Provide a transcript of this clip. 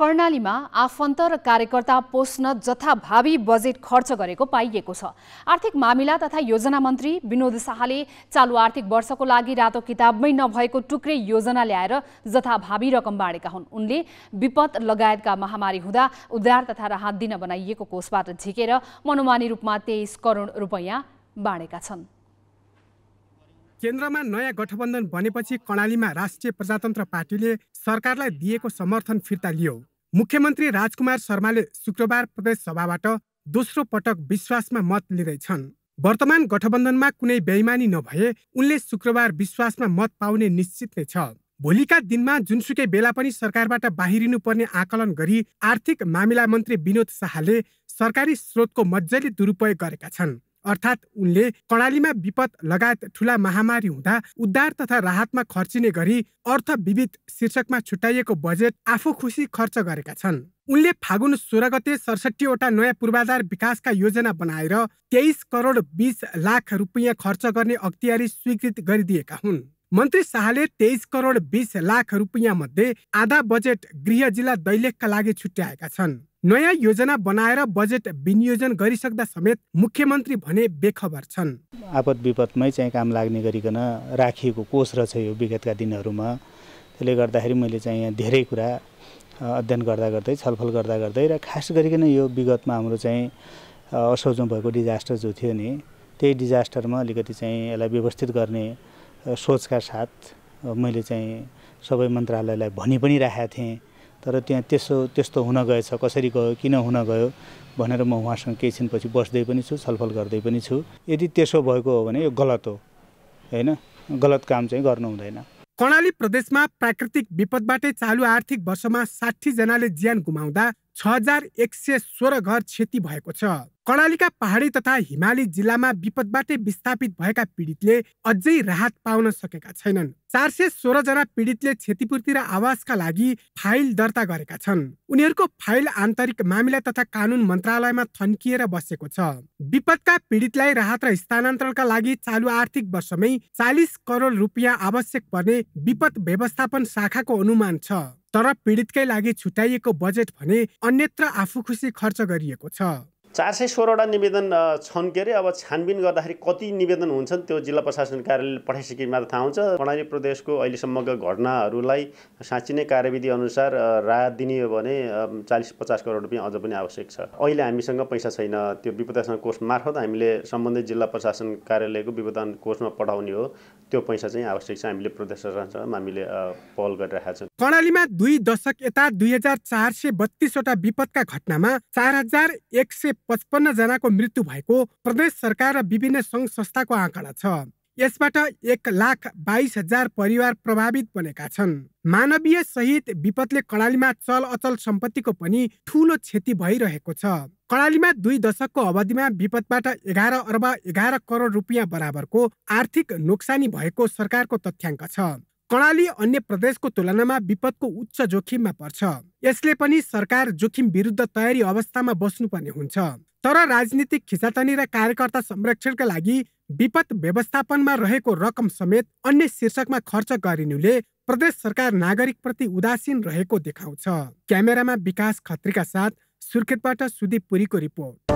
कर्णालीमा आफन्त र कार्यकर्ता पोस्न जथाभावी बजेट खर्च गरेको पाइएको छ आर्थिक मामिला तथा योजना मन्त्री विनोद शाहले चालु आर्थिक वर्षको लागि रातो किताबमै नभएको टुक्रे योजना ल्याएर जथाभावी रकम बाँडेका हुन् उनले विपद लगायतका महामारी हुँदा उद्धार तथा राहत दिन बनाइएको कोषबाट झिकेर मनोमानी रूपमा तेइस करोड रुपैयाँ बाँडेका छन् केन्द्रमा नयाँ गठबन्धन बनेपछि कर्णालीमा राष्ट्रिय प्रजातन्त्र पार्टीले सरकारलाई दिएको समर्थन फिर्ता लियो मुख्यमन्त्री राजकुमार शर्माले शुक्रबार प्रदेश सभाबाट दोस्रो पटक विश्वासमा मत लिँदैछन् वर्तमान गठबन्धनमा कुनै बेइमानी नभए उनले शुक्रबार विश्वासमा मत पाउने निश्चित नै छ भोलिका दिनमा जुनसुकै बेला पनि सरकारबाट बाहिरिनुपर्ने आकलन गरी आर्थिक मामिला मन्त्री विनोद शाहले सरकारी स्रोतको मजाले दुरुपयोग गरेका छन् अर्थात् उनले कडालीमा विपद लगायत ठुला महामारी हुँदा उद्धार तथा राहतमा खर्चिने गरी अर्थ विविध शीर्षकमा छुट्याइएको बजेट आफू खुसी खर्च गरेका छन् उनले फागुन सोह्र गते सडसठीवटा नयाँ पूर्वाधार विकासका योजना बनाएर तेइस करोड बिस लाख रुपियाँ खर्च गर्ने अख्तियारी स्वीकृत गरिदिएका हुन् मन्त्री शाहले तेइस करोड बिस लाख रुपियाँ मध्ये आधा बजेट गृह जिल्ला दैलेखका लागि छुट्याएका छन् नयाँ योजना बनाएर बजेट विनियोजन गरिसक्दा समेत मुख्यमन्त्री भने बेखबर छन् आपद विपदमै चाहिँ काम लाग्ने गरिकन राखिएको कोष रहेछ यो विगतका दिनहरूमा त्यसले गर्दाखेरि मैले चाहिँ यहाँ धेरै कुरा अध्ययन गर्दा गर्दै छलफल गर्दा गर्दै र खास गरिकन यो विगतमा हाम्रो चाहिँ असोजमा भएको डिजास्टर जो थियो नि त्यही डिजास्टरमा अलिकति चाहिँ यसलाई व्यवस्थित गर्ने सोचका साथ मैले चाहिँ सबै मन्त्रालयलाई भनी पनि राखेका थिएँ तर त्यहाँ त्यसो त्यस्तो हुन गएछ कसरी गयो किन हुन गयो भनेर म उहाँसँग केही छिनपछि बस्दै पनि छु छलफल गर्दै पनि छु यदि त्यसो भएको हो भने यो गलत हो होइन गलत काम चाहिँ गर्नु हुँदैन कर्णाली प्रदेशमा प्राकृतिक विपदबाटै चालु आर्थिक वर्षमा साठीजनाले ज्यान गुमाउँदा छ हजार एक सय सोह्र घर क्षति भएको छ कर्णालीका पहाडी तथा हिमाली जिल्लामा विपदबाटै विस्थापित भएका पीडितले अझै राहत पाउन सकेका छैनन् चार सय सोह्रजना पीडितले क्षतिपूर्ति र आवासका लागि फाइल दर्ता गरेका छन् उनीहरूको फाइल आन्तरिक मामिला तथा कानुन मन्त्रालयमा थन्किएर बसेको छ विपदका पीडितलाई राहत र स्थानान्तरणका लागि चालु आर्थिक वर्षमै चालिस करोड रुपियाँ आवश्यक पर्ने विपद व्यवस्थापन शाखाको अनुमान छ तर पीडितकै लागि छुट्याइएको बजेट भने अन्यत्र आफू खुसी खर्च गरिएको छ चार सय सोह्रवटा निवेदन छन् के अरे अब छानबिन गर्दाखेरि कति निवेदन हुन्छन् त्यो जिल्ला प्रशासन कार्यालयले पठाइसकेमा त थाहा हुन्छ कर्णाली प्रदेशको अहिलेसम्मका घटनाहरूलाई साँच्ची नै कार्यविधि अनुसार राहत दिने हो भने चालिस पचास करोड रुपियाँ अझ पनि आवश्यक छ अहिले हामीसँग पैसा छैन त्यो विपदासन कोष मार्फत हामीले सम्बन्धित जिल्ला प्रशासन कार्यालयको विपदान कोषमा पठाउने हो त्यो पैसा चाहिँ आवश्यक छ हामीले प्रदेश प्रशासनसँग हामीले पहल गरिरहेका छौँ कर्णालीमा दुई दशक यता दुई हजार चार सय बत्तिसवटा विपदका घटनामा चार हजार एक सय पचपन्न जनाको मृत्यु भएको प्रदेश सरकार र विभिन्न सङ्घ संस्थाको आँकडा छ यसबाट एक लाख बाइस हजार परिवार प्रभावित बनेका छन् मानवीय सहित विपदले कडालीमा चल अचल सम्पत्तिको पनि ठूलो क्षति भइरहेको छ कडालीमा दुई दशकको अवधिमा विपदबाट एघार अर्ब एघार करोड रुपियाँ बराबरको आर्थिक नोक्सानी भएको सरकारको तथ्याङ्क छ कर्णाली अन्य प्रदेशको तुलनामा विपदको उच्च जोखिममा पर्छ यसले पनि सरकार जोखिम विरुद्ध तयारी अवस्थामा बस्नुपर्ने हुन्छ तर राजनीतिक खिचातानी र कार्यकर्ता संरक्षणका लागि विपद व्यवस्थापनमा रहेको रकम समेत अन्य शीर्षकमा खर्च गरिनुले प्रदेश सरकार नागरिकप्रति उदासीन रहेको देखाउँछ क्यामेरामा विकास खत्रीका साथ सुर्खेतबाट सुदीप पुरीको रिपोर्ट